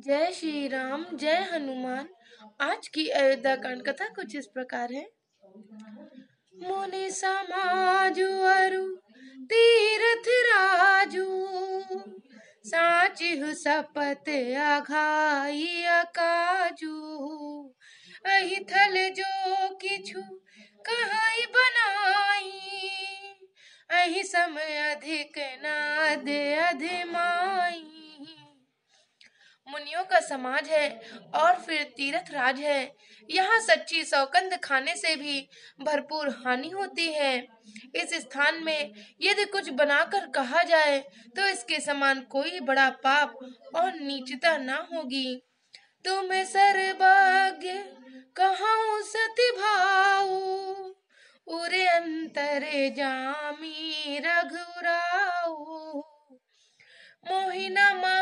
जय श्री राम जय हनुमान आज की अयोध्या कांड कथा कुछ इस प्रकार है मुनि समाजु तीर्थ राजू सापत सपत अघाई अकाजू अहि थल जो किछु कहाई बनाई अहि समय अधिक दे अधिमा मुनियों का समाज है और फिर तीर्थ राज है यहाँ सच्ची सौकंद खाने से भी भरपूर हानि होती है इस स्थान में यदि कुछ बनाकर कहा जाए तो इसके समान कोई बड़ा पाप और नीचता ना होगी तुम सर्वाग्य कहा सती भाऊ उरे अंतरे जामी रघुराऊ मोहिना मा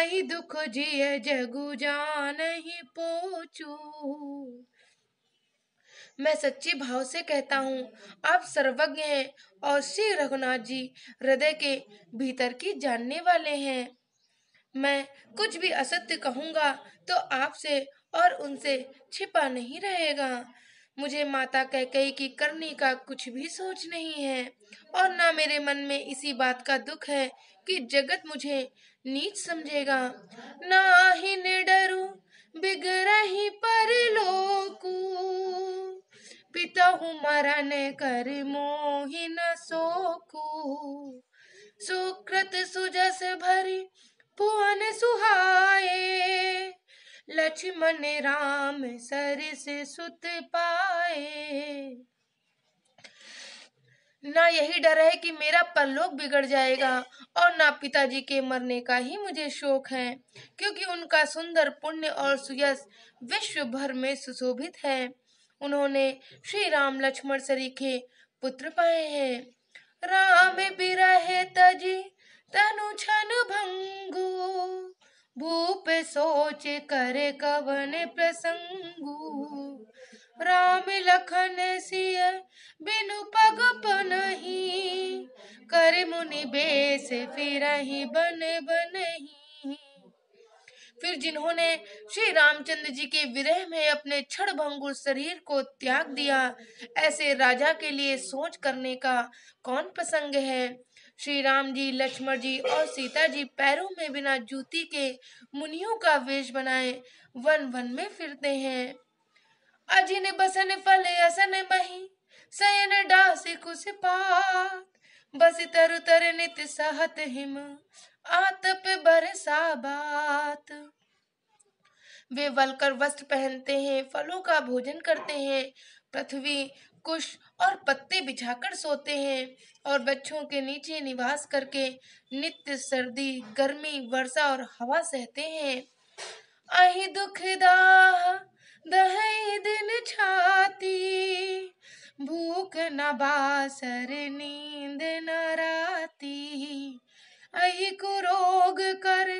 कही दुख जिए जगु जा नहीं पोचू मैं सच्ची भाव से कहता हूँ आप सर्वज्ञ हैं और श्री रघुनाथ जी हृदय के भीतर की जानने वाले हैं मैं कुछ भी असत्य कहूँगा तो आपसे और उनसे छिपा नहीं रहेगा मुझे माता कह कही की करनी का कुछ भी सोच नहीं है और ना मेरे मन में इसी बात का दुख है कि जगत मुझे नीच समझेगा ना ही निडरू ही पर लोकू पिता हूँ मारा ने कर न सोकू सुकृत सुजस भरी पुवन सुहाए लक्ष्मण राम सर से सुत पाए ना यही डर है कि मेरा परलोक बिगड़ जाएगा और ना पिताजी के मरने का ही मुझे शोक है क्योंकि उनका सुंदर पुण्य और सुयस विश्व भर में सुशोभित है उन्होंने श्री राम लक्ष्मण सरीखे पुत्र पाए हैं राम बिरहे तजी तनु छन भंगू भूप सोच कर कवन प्रसंगु राम लखन सिय बिनु पग पनही कर मुनि बेस फिरही बन बनही फिर जिन्होंने श्री रामचंद्र जी के विरह में अपने छड़ भंगुर शरीर को त्याग दिया ऐसे राजा के लिए सोच करने का कौन प्रसंग है श्री राम जी लक्ष्मण जी और सीता जी पैरों में बिना जूती के मुनियों का वेश बनाए वन वन में फिरते हैं अजिन बसन फल असन मही सयन डास कुछ पात बस तर तर नित सहत हिम आतप बरसा बात वे वलकर वस्त्र पहनते हैं फलों का भोजन करते हैं पृथ्वी कुश और पत्ते बिछाकर सोते हैं और बच्चों के नीचे निवास करके नित्य सर्दी गर्मी वर्षा और हवा सहते हैं आहि दुखदा दहई दिन छाती भूख न बासर नींद न राती को रोग कर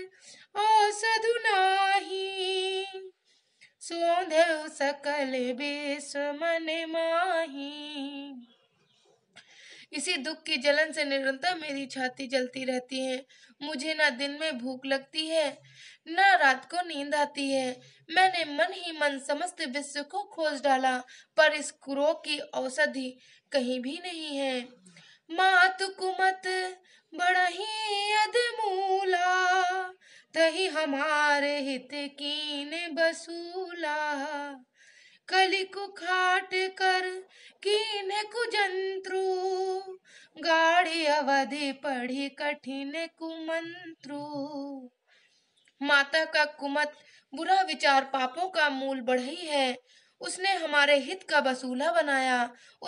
ओ सधु नाही सुंदेव सकल विश्व मन माही इसी दुख की जलन से निरंतर मेरी छाती जलती रहती है मुझे ना दिन में भूख लगती है ना रात को नींद आती है मैंने मन ही मन समस्त विश्व को खोज डाला पर इस क्रोध की औषधि कहीं भी नहीं है मात कुमत बड़ा ही अदमूला तही हमारे हित कीन बसूला को खाट कर कीन कुजंत्रु गाढ़ी अवधि पढ़ी कठिन कुमंत्रु माता का कुमत बुरा विचार पापों का मूल बढ़ई है उसने हमारे हित का बसूला बनाया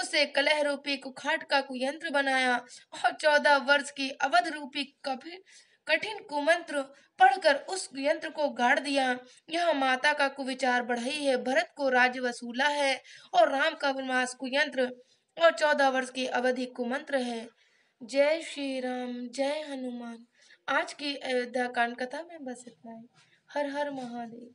उसे कलह रूपी कुखाट का कुयंत्र बनाया और चौदह वर्ष की अवध रूपी कभी कठिन कुमंत्र पढ़कर उस यंत्र को गाड़ दिया यह माता का कुविचार बढ़ाई है भरत को राज्य वसूला है और राम का वनवास कुयंत्र और चौदह वर्ष की अवधि कुमंत्र है जय श्री राम जय हनुमान आज की अयोध्या कांड कथा में बस इतना ही हर हर महादेव